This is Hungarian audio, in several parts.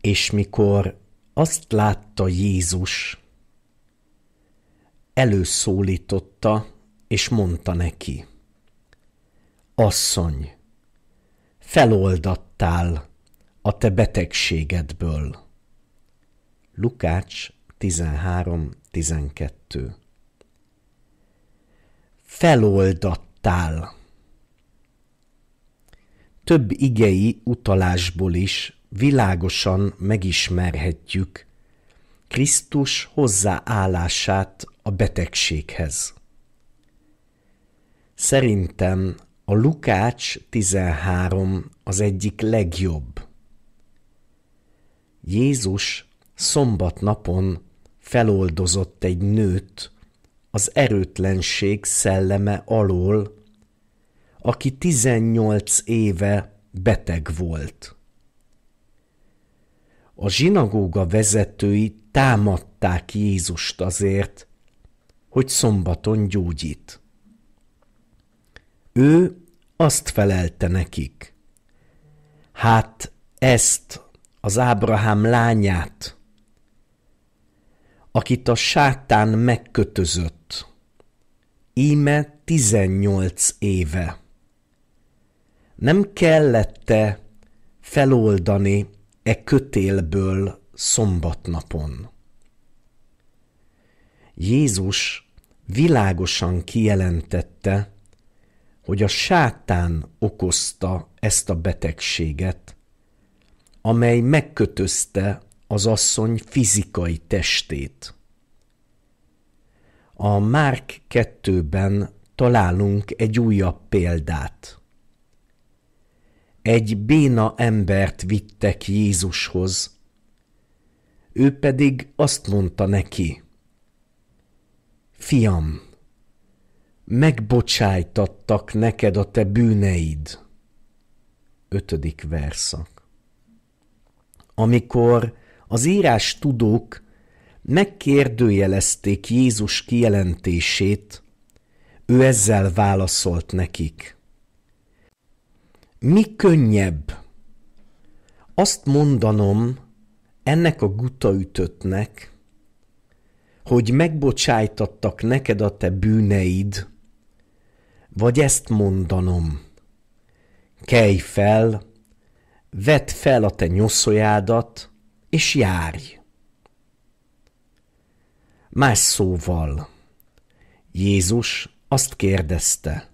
És mikor azt látta Jézus, előszólította, és mondta neki, Asszony, feloldattál a te betegségedből. Lukács 13.12 Feloldattál Több igei utalásból is világosan megismerhetjük Krisztus hozzáállását a betegséghez. Szerintem a Lukács 13 az egyik legjobb. Jézus szombatnapon feloldozott egy nőt az erőtlenség szelleme alól, aki 18 éve beteg volt a zsinagóga vezetői támadták Jézust azért, hogy szombaton gyógyít. Ő azt felelte nekik. Hát ezt az Ábrahám lányát, akit a sátán megkötözött, íme tizennyolc éve. Nem kellette feloldani e kötélből szombatnapon. Jézus világosan kijelentette, hogy a sátán okozta ezt a betegséget, amely megkötözte az asszony fizikai testét. A Márk 2-ben találunk egy újabb példát. Egy béna embert vittek Jézushoz. Ő pedig azt mondta neki, Fiam, megbocsájtattak neked a te bűneid. Ötödik verszak. Amikor az írás tudók megkérdőjelezték Jézus kijelentését, ő ezzel válaszolt nekik. Mi könnyebb? Azt mondanom ennek a gutaütöttnek, hogy megbocsájtattak neked a te bűneid, vagy ezt mondanom. Kelj fel, vedd fel a te nyoszójádat, és járj. Más szóval, Jézus azt kérdezte,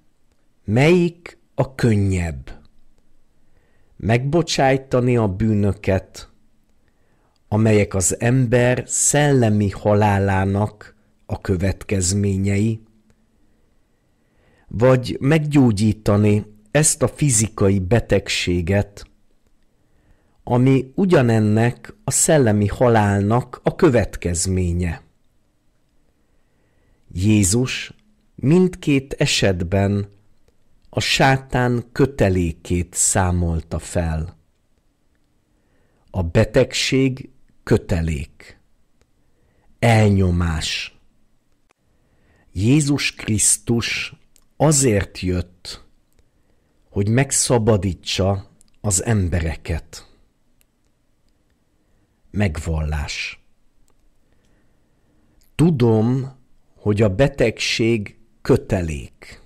melyik a könnyebb? megbocsájtani a bűnöket, amelyek az ember szellemi halálának a következményei, vagy meggyógyítani ezt a fizikai betegséget, ami ugyanennek a szellemi halálnak a következménye. Jézus mindkét esetben a sátán kötelékét számolta fel. A betegség kötelék, elnyomás. Jézus Krisztus azért jött, hogy megszabadítsa az embereket. Megvallás. Tudom, hogy a betegség kötelék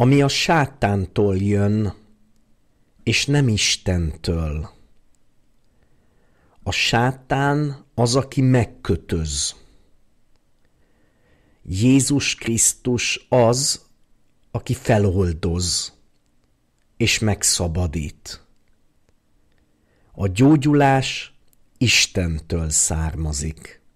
ami a sátántól jön, és nem Istentől. A sátán az, aki megkötöz. Jézus Krisztus az, aki feloldoz és megszabadít. A gyógyulás Istentől származik.